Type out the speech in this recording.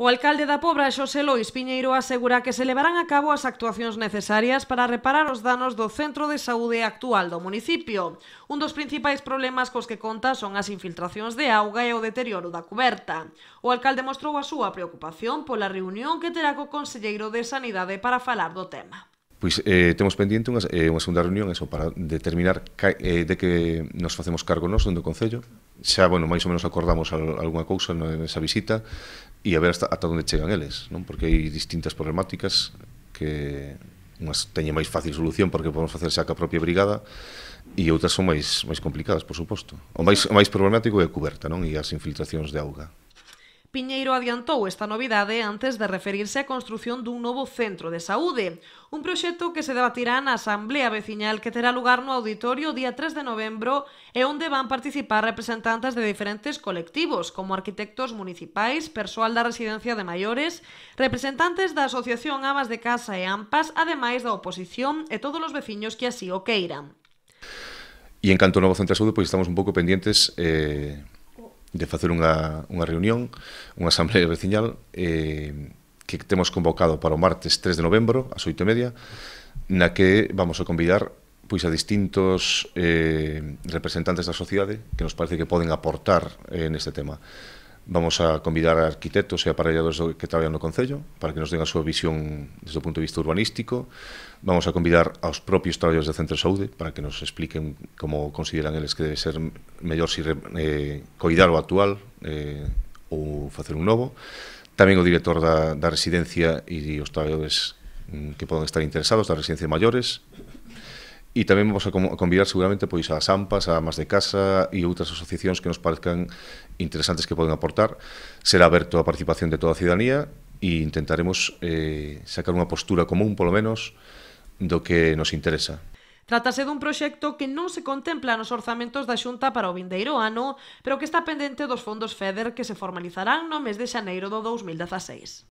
O alcalde da Pobra, Xosé Lois Piñeiro, asegura que se levarán a cabo as actuacións necesarias para reparar os danos do centro de saúde actual do municipio. Un dos principais problemas cos que conta son as infiltracións de auga e o deterioro da coberta. O alcalde mostrou a súa preocupación pola reunión que terá co Conselleiro de Sanidade para falar do tema. Pois eh, temos pendiente unha, eh, unha segunda reunión eso, para determinar ca, eh, de que nos facemos cargo nos do Concello. Xa, bueno, máis ou menos acordamos al, alguna cousa nesa visita, e a ver hasta, ata onde chegan eles, non? Porque hai distintas problemáticas que unhas teñen máis fácil solución porque podemos facer xa ca propia brigada e outras son máis máis complicadas, por suposto. O máis o máis problemático é a cuberta, non? E as infiltracións de auga. Piñeiro adiantou esta novidade antes de referirse á construción dun novo centro de saúde, un proxecto que se debatirá na Asamblea Veciñal que terá lugar no auditorio o día 3 de novembro e onde van participar representantes de diferentes colectivos, como arquitectos municipais, persoal da residencia de maiores, representantes da Asociación Amas de Casa e AMPAS, ademais da oposición e todos os veciños que así o queiran. E en canto ao novo centro de saúde, pois estamos un pouco pendientes eh, de facer unha, unha reunión, unha asamblea veciñal eh, que temos convocado para o martes 3 de novembro, ás 8 e media, na que vamos a convidar pois a distintos eh, representantes da sociedade que nos parece que poden aportar eh, neste tema. Vamos a convidar a arquitectos e aparelladores que traballan no Concello para que nos den a súa visión desde o punto de vista urbanístico. Vamos a convidar aos propios traballadores do Centro de Saúde para que nos expliquen como consideran eles que debe ser mellor si eh, coidar o actual eh, ou facer un novo. Tamén o director da, da residencia e os traballadores mm, que poden estar interesados da residencia de maiores, E tamén vamos a convidar seguramente pois a Sampas, a Más de Casa e outras asociacións que nos parezcan interesantes que poden aportar. Será aberto a participación de toda a ciudadanía e intentaremos eh, sacar unha postura común, polo menos, do que nos interesa. Trátase dun proxecto que non se contempla nos orzamentos da Xunta para o vindeiro ano, pero que está pendente dos fondos FEDER que se formalizarán no mes de xaneiro do 2016.